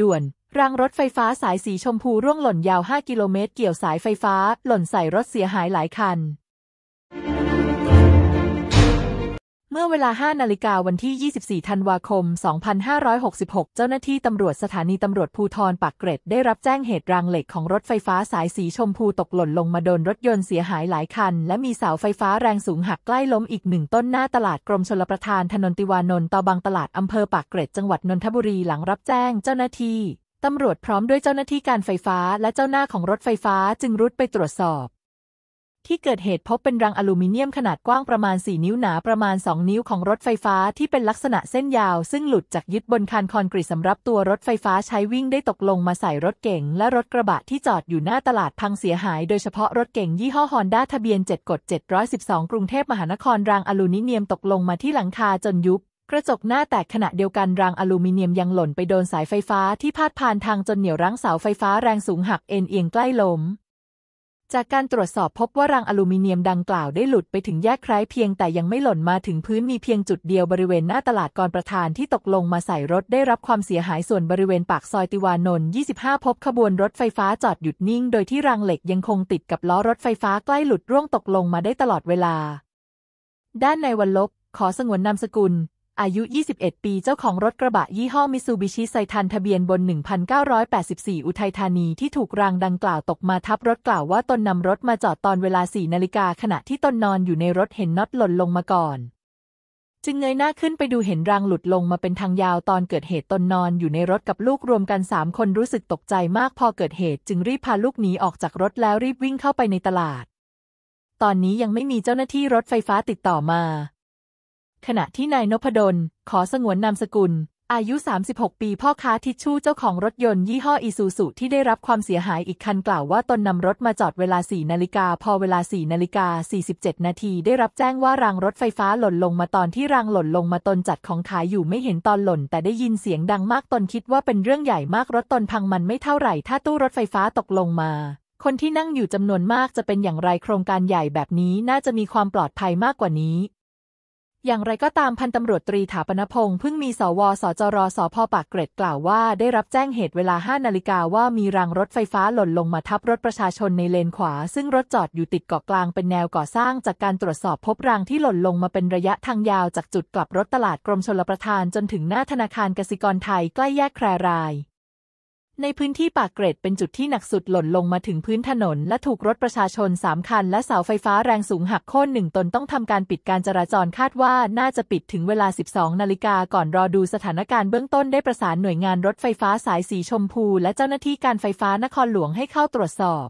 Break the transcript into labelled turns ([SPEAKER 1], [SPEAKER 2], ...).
[SPEAKER 1] ด่วน รางรถไฟฟ้าสายสีชมพูร่วงหล่นยาว 5 กิโลเมตรเกี่ยวสายไฟฟ้าหล่นใส่รถเสียหายหลายคันเมื่อเวลา5นาฬิกาวันที่ 24 ธันวาคม 2566 เจ้าหน้าที่ตำรวจสถานีตำรวจภูทรปากเกร็ด ได้รับแจ้งเหตุรางเหล็กของรถไฟฟ้าสายสีชมพูตกหล่นลงมาโดนรถยนต์เสียหายหลายคัน และมีเสาไฟฟ้าแรงสูงหักใกล้ล้มอีกหนึ่งต้นหน้าตลาดกรมชลประทานถนนติวานนท์ต่อบางตลาดอำเภอปากเกร็ดจังหวัดนนทบุรีหลังรับแจ้งเจ้าหน้าที่ตำรวจพร้อมด้วยเจ้าหน้าที่การไฟฟ้า และเจ้าหน้าของรถไฟฟ้าจึงรุดไปตรวจสอบที่เกิดเหตุพบเป็นรังอลูมิเนียมขนาดกว้างประมาณ 4 นิ้วหนาประมาณ 2 นิ้วของรถไฟฟ้าที่เป็นลักษณะเส้นยาว ซึ่งหลุดจากยึดบนคานคอนกรีตสำหรับตัวรถไฟฟ้าใช้วิ่งได้ตกลงมาใส่รถเก๋งและรถกระบะที่จอดอยู่หน้าตลาดพังเสียหาย โดยเฉพาะรถเก๋งยี่ห้อฮอนด้าทะเบียน7กด712 กรุงเทพมหานครรังอลูมิเนียมตกลงมาที่หลังคาจนยุบ กระจกหน้าแตกขณะเดียวกันรางอลูมิเนียมยังหล่นไปโดนสายไฟฟ้าที่พาดผ่านทางจนเหนี่ยวรั้งเสาไฟฟ้าแรงสูงหักเอ็นเอียงใกล้ล้มจากการตรวจสอบพบว่ารังอลูมิเนียมดังกล่าวได้หลุดไปถึงแยกไคร้เพียงแต่ยังไม่หล่นมาถึงพื้นมีเพียงจุดเดียวบริเวณหน้าตลาดกรประธานที่ตกลงมาใส่รถได้รับความเสียหายส่วนบริเวณปากซอยติวานนท์ 25 พบขบวนรถไฟฟ้าจอดหยุดนิ่งโดยที่รังเหล็กยังคงติดกับล้อรถไฟฟ้าใกล้หลุดร่วงตกลงมาได้ตลอดเวลา ด้านในวันลบ ขอสงวนนามสกุลอายุ 21 ปี เจ้าของรถกระบะยี่ห้อมิซูบิชิไซทันทะเบียนบน 1984 อุทัยธานี ที่ถูกรางดังกล่าวตกมาทับรถกล่าวว่าตนนำรถมาจอดตอนเวลา 4 นาฬิกาขณะที่ตนนอนอยู่ในรถเห็นน็อตหล่นลงมาก่อน จึงเงยหน้าขึ้นไปดูเห็นรางหลุดลงมาเป็นทางยาวตอนเกิดเหตุตนนอนอยู่ในรถกับลูกรวมกัน 3 คนรู้สึกตกใจมากพอเกิดเหตุจึงรีบพาลูกหนีออกจากรถแล้วรีบวิ่งเข้าไปในตลาด ตอนนี้ยังไม่มีเจ้าหน้าที่รถไฟฟ้าติดต่อมาขณะที่นายนพดลขอสงวนนามสกุลอายุ 36 ปี พ่อค้าทิชชู่เจ้าของรถยนต์ยี่ห้ออีซูซุที่ได้รับความเสียหายอีกคันกล่าวว่าตนนำรถมาจอดเวลา 4นาฬิกาพอเวลา 4นาฬิกา 47 นาทีได้รับแจ้งว่ารางรถไฟฟ้าหล่นลงมาตอนที่รางหล่นลงมาตนจัดของขายอยู่ไม่เห็นตอนหล่นแต่ได้ยินเสียงดังมากตนคิดว่าเป็นเรื่องใหญ่มากรถตนพังมันไม่เท่าไหร่ถ้าตู้รถไฟฟ้าตกลงมา คนที่นั่งอยู่จำนวนมากจะเป็นอย่างไรโครงการใหญ่แบบนี้น่าจะมีความปลอดภัยมากกว่านี้อย่างไรก็ตามพันตำรวจตรีถาปนพงศ์เพิ่งมี สว สจรสพ ปากเกร็ดกล่าวว่าได้รับแจ้งเหตุเวลา 5 นาฬิกาว่ามีรางรถไฟฟ้าหล่นลงมาทับรถประชาชนในเลนขวา ซึ่งรถจอดอยู่ติดเกาะกลางเป็นแนวก่อสร้างจากการตรวจสอบพบรางที่หล่นลงมาเป็นระยะทางยาวจากจุดกลับรถตลาดกรมชลประทานจนถึงหน้าธนาคารกสิกรไทยใกล้แยกแครรายในพื้นที่ปากเกร็ดเป็นจุดที่หนักสุดหล่นลงมาถึงพื้นถนน และถูกรถประชาชน 3 คันและเสาไฟฟ้าแรงสูงหักโค่นหนึ่งตนต้องทำการปิดการจราจรคาดว่าน่าจะปิดถึงเวลา 12นาฬิกาก่อนรอดูสถานการณ์เบื้องต้นได้ประสานหน่วยงานรถไฟฟ้าสายสีชมพู และเจ้าหน้าที่การไฟฟ้านครหลวงให้เข้าตรวจสอบ